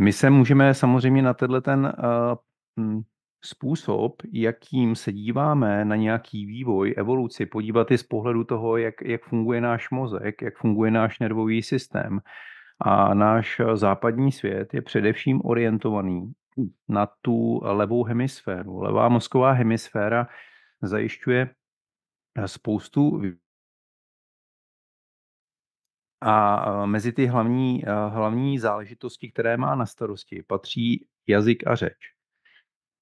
My se můžeme samozřejmě na tenhle ten uh, způsob, jakým se díváme na nějaký vývoj, evoluci, podívat i z pohledu toho, jak, jak funguje náš mozek, jak funguje náš nervový systém. A náš eh, západní svět je především orientovaný na tu levou hemisféru. Levá mozková hemisféra zajišťuje eh, spoustu a eh, mezi ty hlavní, eh, hlavní záležitosti, které má na starosti, patří jazyk a řeč.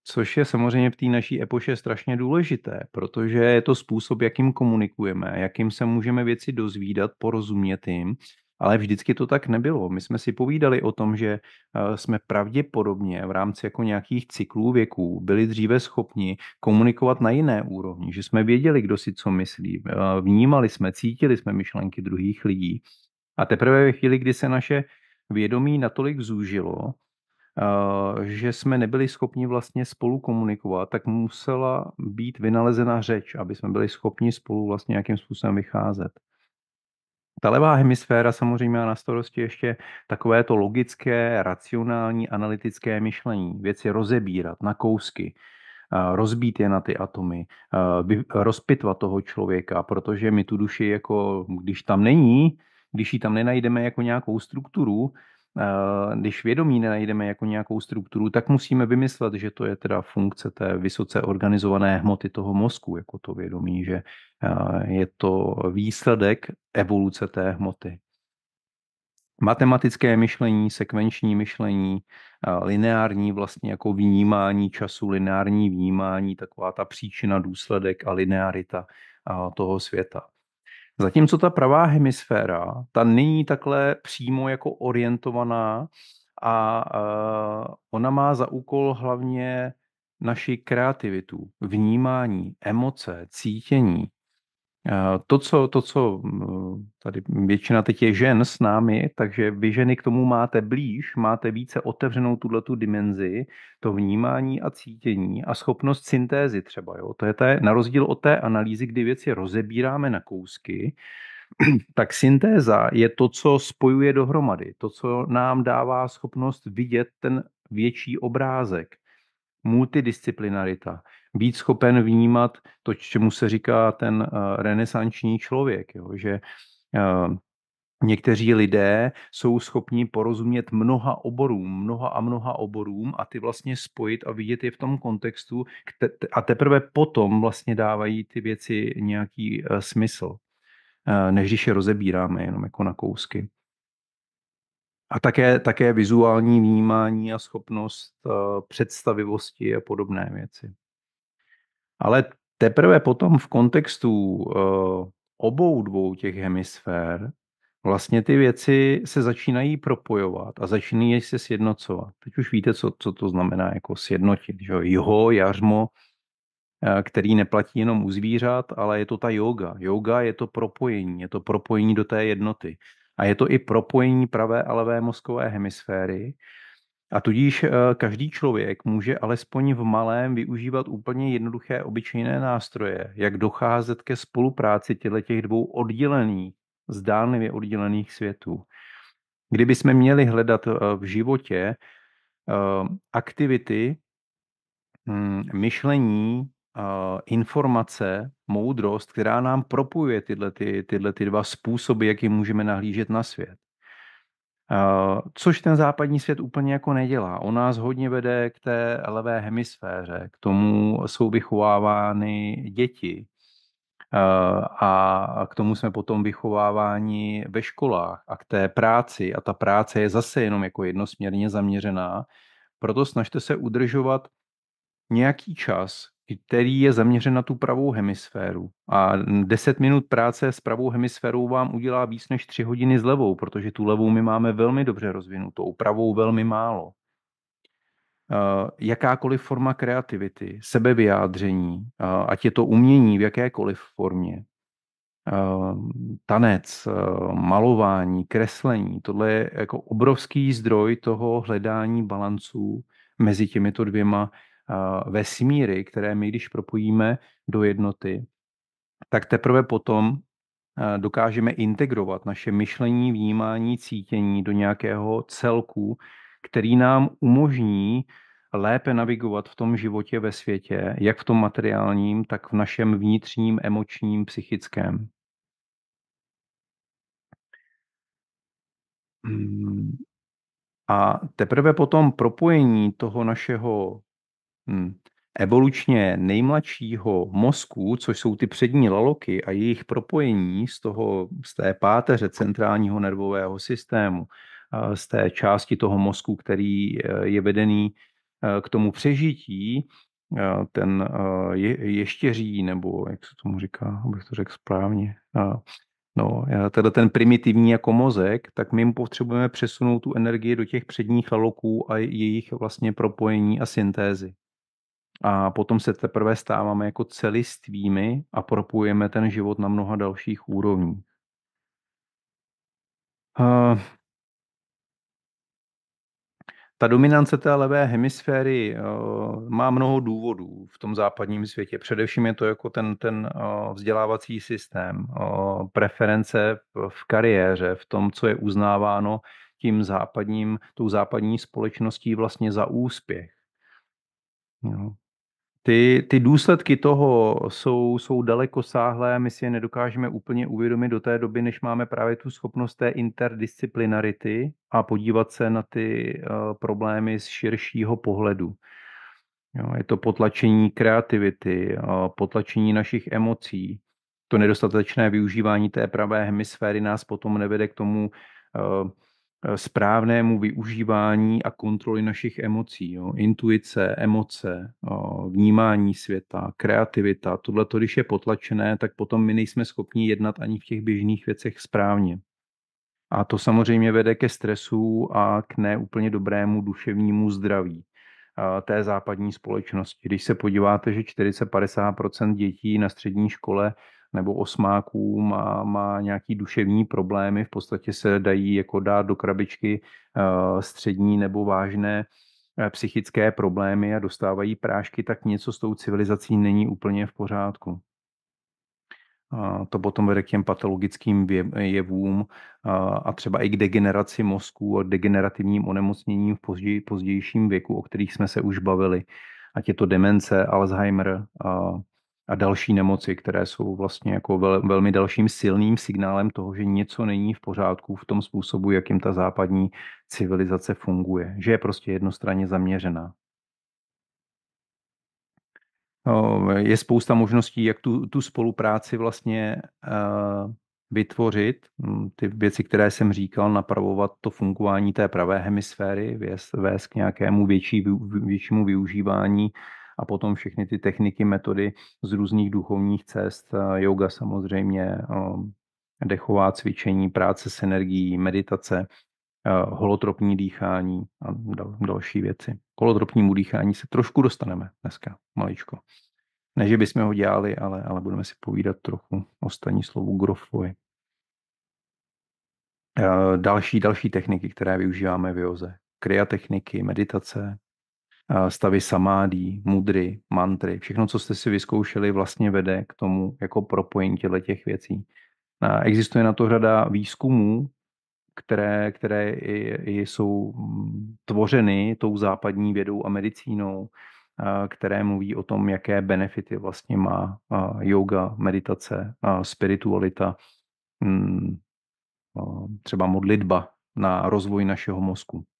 Což je samozřejmě v té naší epoše strašně důležité, protože je to způsob, jakým komunikujeme, jakým se můžeme věci dozvídat, porozumět jim, ale vždycky to tak nebylo. My jsme si povídali o tom, že eh, jsme pravděpodobně v rámci jako nějakých cyklů věků byli dříve schopni komunikovat na jiné úrovni, že jsme věděli, kdo si co myslí, vnímali jsme, cítili jsme myšlenky druhých lidí. A teprve ve chvíli, kdy se naše vědomí natolik zúžilo, že jsme nebyli schopni vlastně spolu komunikovat, tak musela být vynalezena řeč, aby jsme byli schopni spolu vlastně nějakým způsobem vycházet. Ta levá hemisféra samozřejmě má na starosti ještě takové to logické, racionální, analytické myšlení. Věci rozebírat na kousky, rozbít je na ty atomy, rozpitvat toho člověka, protože my tu duši jako, když tam není, když ji tam nenajdeme jako nějakou strukturu, eh, když vědomí nenajdeme jako nějakou strukturu, tak musíme vymyslet, že to je teda funkce té vysoce organizované hmoty toho mozku, jako to vědomí, že eh, je to výsledek evoluce té hmoty. Matematické myšlení, sekvenční myšlení, eh, lineární vlastně jako vnímání času, lineární vnímání, taková ta příčina, důsledek a linearita toho světa. Zatímco ta pravá hemisféra, ta není takhle přímo jako orientovaná a ona má za úkol hlavně naši kreativitu, vnímání, emoce, cítění, Eh, to co, to, co mm, tady většina teď je žen s námi, takže vy ženy k tomu máte blíž, máte více otevřenou tuto dimenzi, to vnímání a cítění a schopnost syntézy třeba. Jo? To je té, na rozdíl od té analýzy, kdy věci rozebíráme na kousky, tak syntéza je to, co spojuje dohromady, to, co nám dává schopnost vidět ten větší obrázek multidisciplinarita, být schopen vnímat to, čemu se říká ten eh, renesanční člověk, jo, že eh, Někteří lidé jsou schopni porozumět mnoha oborům, mnoha a mnoha oborům a ty vlastně spojit a vidět je v tom kontextu a teprve potom vlastně dávají ty věci nějaký eh, smysl, než když je rozebíráme jenom jako na kousky. A také, také vizuální vnímání a schopnost uh, představivosti a podobné věci. Ale teprve potom v kontextu uh, obou dvou těch hemisfér vlastně ty věci se začínají propojovat a začínají se sjednocovat. Teď už víte, co, co to znamená jako sjednotit. Že? Jo, jařmo, eh, který neplatí jenom u zvířat, ale je to ta yoga. Yoga je to propojení, je to propojení do té jednoty. A je to i propojení pravé a levé mozkové hemisféry. A tudíž eh, každý člověk může alespoň v malém využívat úplně jednoduché obyčejné nástroje, jak docházet ke spolupráci těchto těch dvou oddělených, zdánlivě oddělených světů. Kdyby jsme měli hledat eh, v životě eh, aktivity hm, myšlení Eh, informace, moudrost, která nám propojuje tyhle, ty, tyhle ty dva způsoby, jakým můžeme nahlížet na svět. Eh, což ten západní svět úplně jako nedělá. On nás hodně vede k té levé hemisféře, k tomu jsou vychovávány děti. Eh, a k tomu jsme potom vychováváni ve školách a k té práci. A ta práce je zase jenom jako jednosměrně zaměřená. Proto snažte se udržovat nějaký čas, který je zaměřen na tu pravou hemisféru. A 10 minut práce s pravou hemisférou vám udělá víc než 3 hodiny s levou, protože tu levou my máme velmi dobře rozvinutou, pravou velmi málo. Eh, jakákoliv forma kreativity, sebevyjádření, eh, ať je to umění v jakékoliv formě, eh, tanec, malování, kreslení, tohle je jako obrovský zdroj toho hledání balanců mezi těmito dvěma vesmíry, které my, když propojíme do jednoty, tak teprve potom dokážeme integrovat naše myšlení, vnímání, cítění do nějakého celku, který nám umožní lépe navigovat v tom životě ve světě, jak v tom materiálním, tak v našem vnitřním, emočním, psychickém. Hmm. A teprve potom propojení toho našeho Hm. evolučně nejmladšího mozku, což jsou ty přední laloky a jejich propojení z, toho, z té páteře centrálního nervového systému, z té části toho mozku, který e, je vedený e, k tomu přežití, e, ten je, ještěří, nebo jak se tomu říká, abych to řekl správně, no, teda ten primitivní jako mozek, tak my potřebujeme přesunout tu energii do těch předních laloků a jejich vlastně propojení a syntézy. A potom se teprve stáváme jako celistvými a propojujeme ten život na mnoha dalších úrovních. Uh, ta dominance té levé hemisféry uh, má mnoho důvodů v tom západním světě. Především je to jako ten, ten uh, vzdělávací systém, uh, preference v, v kariéře, v tom, co je uznáváno tím západním, tou západní společností vlastně za úspěch. Ty, ty důsledky toho jsou, jsou daleko sáhlé, my si je nedokážeme úplně uvědomit do té doby, než máme právě tu schopnost té interdisciplinarity a podívat se na ty uh, problémy z širšího pohledu. Jo, je to potlačení kreativity, uh, potlačení našich emocí. To nedostatečné využívání té pravé hemisféry nás potom nevede k tomu, uh, Eh, správnému využívání a kontroly našich emocí. Jo. Intuice, emoce, vnímání světa, kreativita, tohle, když je potlačené, tak potom my nejsme schopni jednat ani v těch běžných věcech správně. A to samozřejmě vede ke stresu a k neúplně dobrému duševnímu zdraví té západní společnosti. Když se podíváte, že 40-50 dětí na střední škole nebo osmáků má, má nějaký duševní problémy, v podstatě se dají jako dát do krabičky eh, střední nebo vážné eh, psychické problémy a dostávají prášky, tak něco s tou civilizací není úplně v pořádku. A to potom vede k těm patologickým jevům a třeba i k degeneraci mozku a degenerativním onemocněním v později, pozdějším věku, o kterých jsme se už bavili. Ať je to demence, Alzheimer, a a další nemoci, které jsou vlastně jako vel, velmi dalším silným signálem toho, že něco není v pořádku v tom způsobu, jakým ta západní civilizace funguje, že je prostě jednostranně zaměřená. No, je spousta možností, jak tu, tu spolupráci vlastně eh, vytvořit, mm, ty věci, které jsem říkal, napravovat to fungování té pravé hemisféry, vést k nějakému větší, většímu využívání a potom všechny ty techniky, metody z různých duchovních cest, eh, yoga samozřejmě, eh, dechová cvičení, práce s energií, meditace, eh, holotropní dýchání a další věci. K holotropnímu dýchání se trošku dostaneme dneska, maličko. Ne, že bychom ho dělali, ale, ale budeme si povídat trochu o slovu Grofovi. Další, další techniky, které využíváme v joze. Kriatechniky, meditace, stavy samádí, mudry, mantry. Všechno, co jste si vyzkoušeli, vlastně vede k tomu jako propojení těchto těch věcí. Existuje na to řada výzkumů, které, které jsou tvořeny tou západní vědou a medicínou, které mluví o tom, jaké benefity vlastně má yoga, meditace, spiritualita, mm, třeba modlitba na rozvoj našeho mozku.